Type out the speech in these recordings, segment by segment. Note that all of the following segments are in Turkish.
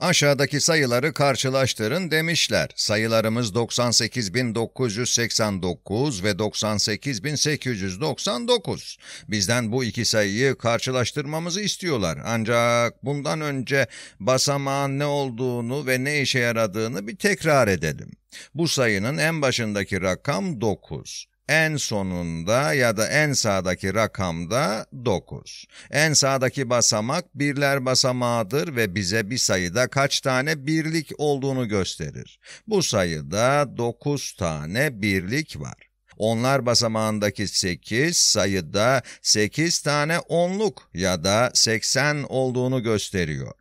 Aşağıdaki sayıları karşılaştırın demişler. Sayılarımız 98.989 ve 98.899. Bizden bu iki sayıyı karşılaştırmamızı istiyorlar. Ancak bundan önce basamağın ne olduğunu ve ne işe yaradığını bir tekrar edelim. Bu sayının en başındaki rakam 9 en sonunda ya da en sağdaki rakamda 9. En sağdaki basamak birler basamağıdır ve bize bir sayıda kaç tane birlik olduğunu gösterir. Bu sayıda 9 tane birlik var. Onlar basamağındaki 8 sayıda 8 tane onluk ya da 80 olduğunu gösteriyor.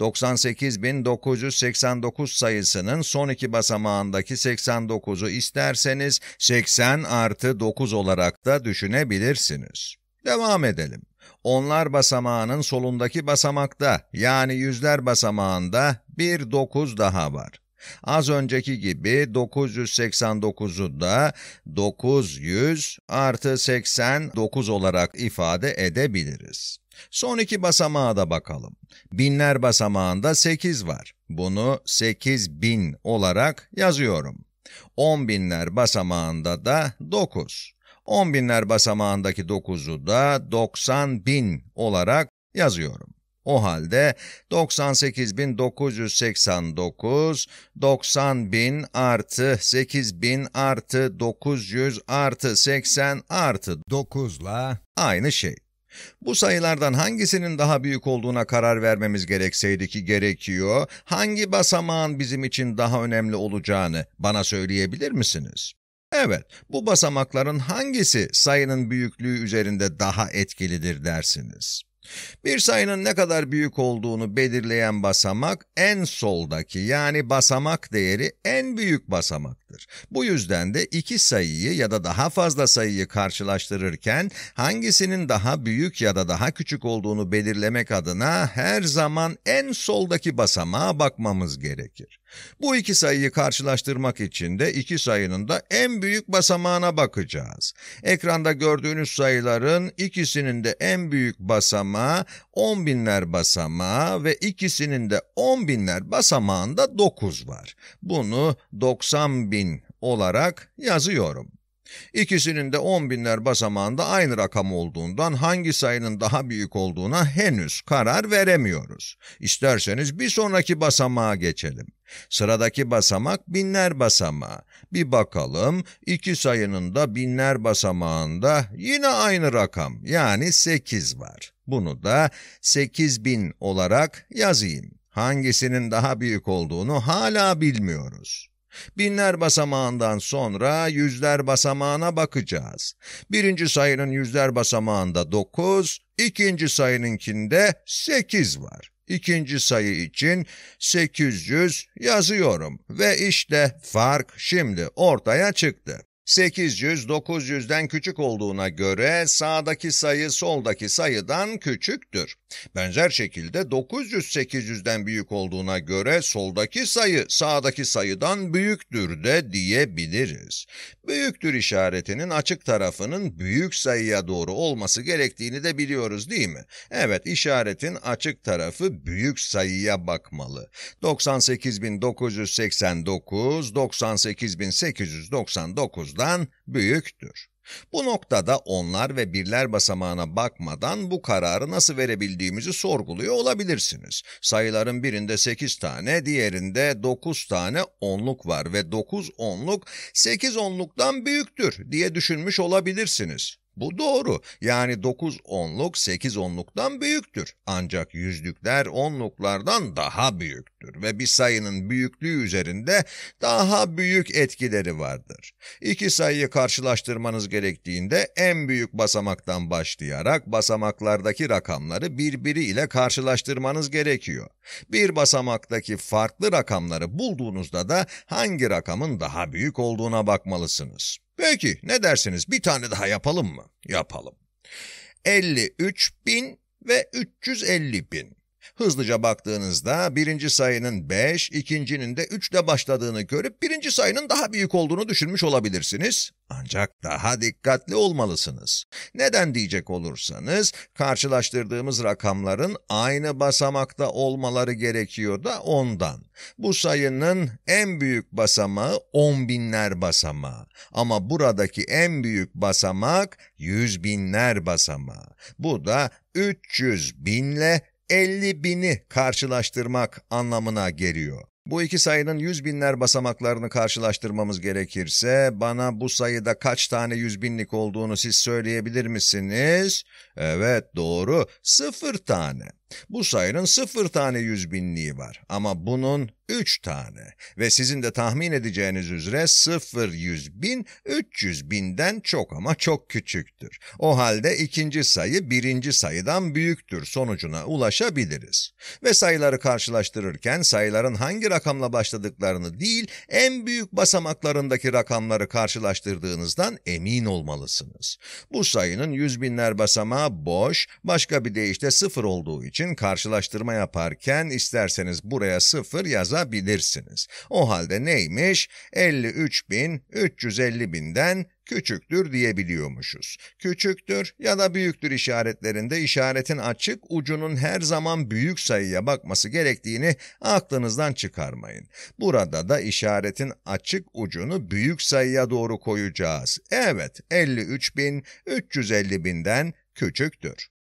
98.989 sayısının son iki basamağındaki 89'u isterseniz 80 artı 9 olarak da düşünebilirsiniz. Devam edelim. Onlar basamağının solundaki basamakta yani yüzler basamağında bir 9 daha var. Az önceki gibi 989'u da 900 artı 89 olarak ifade edebiliriz. Son iki basamağa da bakalım. Binler basamağında 8 var. Bunu 8000 olarak yazıyorum. 10 binler basamağında da 9. 10 binler basamağındaki 9'u da 90 bin olarak yazıyorum. O halde 98.989, 90.000 artı 8.000 artı 900 artı 80 artı 9'la aynı şey. Bu sayılardan hangisinin daha büyük olduğuna karar vermemiz gerekseydi ki gerekiyor, hangi basamağın bizim için daha önemli olacağını bana söyleyebilir misiniz? Evet, bu basamakların hangisi sayının büyüklüğü üzerinde daha etkilidir dersiniz? Bir sayının ne kadar büyük olduğunu belirleyen basamak en soldaki yani basamak değeri en büyük basamak olacaktır. Bu yüzden de iki sayıyı ya da daha fazla sayıyı karşılaştırırken hangisinin daha büyük ya da daha küçük olduğunu belirlemek adına her zaman en soldaki basamağa bakmamız gerekir. Bu iki sayıyı karşılaştırmak için de iki sayının da en büyük basamağına bakacağız. Ekranda gördüğünüz sayıların ikisinin de en büyük basamağı 10 binler basamağı ve ikisinin de 10 binler basamağında 9 var. Bunu 90 bin bin olarak yazıyorum. İkisinin de on binler basamağında aynı rakam olduğundan hangi sayının daha büyük olduğuna henüz karar veremiyoruz. İsterseniz bir sonraki basamağa geçelim. Sıradaki basamak binler basamağı. Bir bakalım iki sayının da binler basamağında yine aynı rakam yani 8 var. Bunu da 8000 olarak yazayım. Hangisinin daha büyük olduğunu hala bilmiyoruz. Binler basamağından sonra yüzler basamağına bakacağız. Birinci sayının yüzler basamağında 9, ikinci sayınınkinde 8 var. İkinci sayı için 800 yazıyorum ve işte fark şimdi ortaya çıktı. 800-900'den küçük olduğuna göre sağdaki sayı soldaki sayıdan küçüktür. Benzer şekilde 900-800'den büyük olduğuna göre soldaki sayı sağdaki sayıdan büyüktür de diyebiliriz. Büyüktür işaretinin açık tarafının büyük sayıya doğru olması gerektiğini de biliyoruz değil mi? Evet işaretin açık tarafı büyük sayıya bakmalı. 98.989, 98.899 boğazdan büyüktür. Bu noktada onlar ve birler basamağına bakmadan bu kararı nasıl verebildiğimizi sorguluyor olabilirsiniz. Sayıların birinde 8 tane, diğerinde 9 tane onluk var ve 9 onluk 8 onluktan büyüktür diye düşünmüş olabilirsiniz. Bu doğru. Yani 9 onluk 8 onluktan büyüktür. Ancak yüzlükler onluklardan daha büyüktür ve bir sayının büyüklüğü üzerinde daha büyük etkileri vardır. İki sayıyı karşılaştırmanız gerektiğinde en büyük basamaktan başlayarak basamaklardaki rakamları birbiri ile karşılaştırmanız gerekiyor. Bir basamaktaki farklı rakamları bulduğunuzda da hangi rakamın daha büyük olduğuna bakmalısınız. Peki ne dersiniz bir tane daha yapalım mı? Yapalım. 53 bin ve 350 bin. Hızlıca baktığınızda birinci sayının 5, ikincinin de 3 ile başladığını görüp birinci sayının daha büyük olduğunu düşünmüş olabilirsiniz. Ancak daha dikkatli olmalısınız. Neden diyecek olursanız karşılaştırdığımız rakamların aynı basamakta olmaları gerekiyor da ondan. Bu sayının en büyük basamağı on binler basamağı. Ama buradaki en büyük basamak yüz binler basamağı. Bu da 300 binle 50 bini karşılaştırmak anlamına geliyor. Bu iki sayının yüz binler basamaklarını karşılaştırmamız gerekirse bana bu sayıda kaç tane yüz binlik olduğunu siz söyleyebilir misiniz? Evet doğru sıfır tane. Bu sayının sıfır tane yüz binliği var ama bunun üç tane ve sizin de tahmin edeceğiniz üzere sıfır yüz bin, üç yüz binden çok ama çok küçüktür. O halde ikinci sayı birinci sayıdan büyüktür sonucuna ulaşabiliriz. Ve sayıları karşılaştırırken sayıların hangi rakamla başladıklarını değil, en büyük basamaklarındaki rakamları karşılaştırdığınızdan emin olmalısınız. Bu sayının yüz binler basamağı boş, başka bir deyişle sıfır olduğu için için karşılaştırma yaparken isterseniz buraya 0 yazabilirsiniz. O halde neymiş? 53.350 küçüktür diyebiliyormuşuz. Küçüktür ya da büyüktür işaretlerinde işaretin açık ucunun her zaman büyük sayıya bakması gerektiğini aklınızdan çıkarmayın. Burada da işaretin açık ucunu büyük sayıya doğru koyacağız. Evet, 53.350 küçüktür.